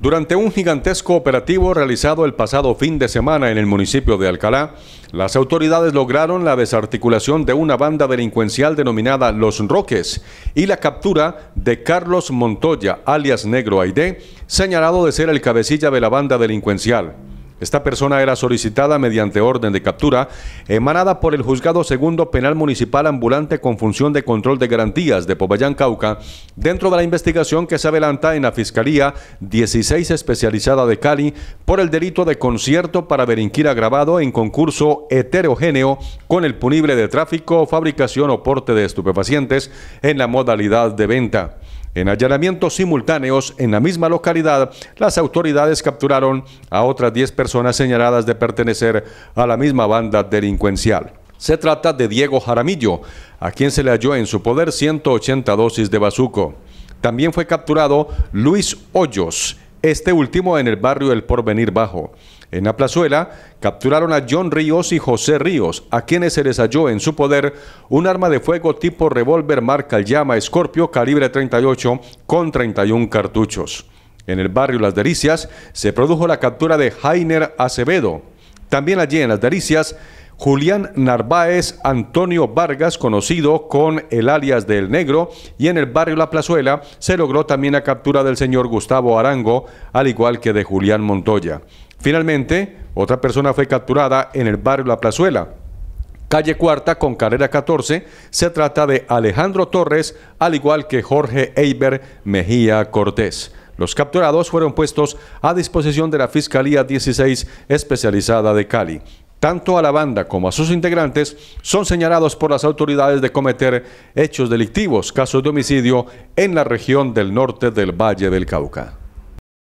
Durante un gigantesco operativo realizado el pasado fin de semana en el municipio de Alcalá, las autoridades lograron la desarticulación de una banda delincuencial denominada Los Roques y la captura de Carlos Montoya, alias Negro Aide, señalado de ser el cabecilla de la banda delincuencial. Esta persona era solicitada mediante orden de captura emanada por el Juzgado Segundo Penal Municipal Ambulante con función de control de garantías de Popayán Cauca dentro de la investigación que se adelanta en la Fiscalía 16 especializada de Cali por el delito de concierto para delinquir agravado en concurso heterogéneo con el punible de tráfico, fabricación o porte de estupefacientes en la modalidad de venta. En allanamientos simultáneos en la misma localidad, las autoridades capturaron a otras 10 personas señaladas de pertenecer a la misma banda delincuencial. Se trata de Diego Jaramillo, a quien se le halló en su poder 180 dosis de bazuco. También fue capturado Luis Hoyos, este último en el barrio El Porvenir Bajo. En la plazuela capturaron a John Ríos y José Ríos, a quienes se les halló en su poder un arma de fuego tipo revólver marca llama Scorpio calibre 38 con 31 cartuchos. En el barrio Las Delicias se produjo la captura de Jainer Acevedo. También allí en Las Delicias Julián Narváez Antonio Vargas, conocido con el alias del Negro, y en el barrio La Plazuela se logró también la captura del señor Gustavo Arango, al igual que de Julián Montoya. Finalmente, otra persona fue capturada en el barrio La Plazuela. Calle Cuarta con carrera 14, se trata de Alejandro Torres, al igual que Jorge Eiber Mejía Cortés. Los capturados fueron puestos a disposición de la Fiscalía 16 especializada de Cali. Tanto a la banda como a sus integrantes son señalados por las autoridades de cometer hechos delictivos, casos de homicidio en la región del norte del Valle del Cauca.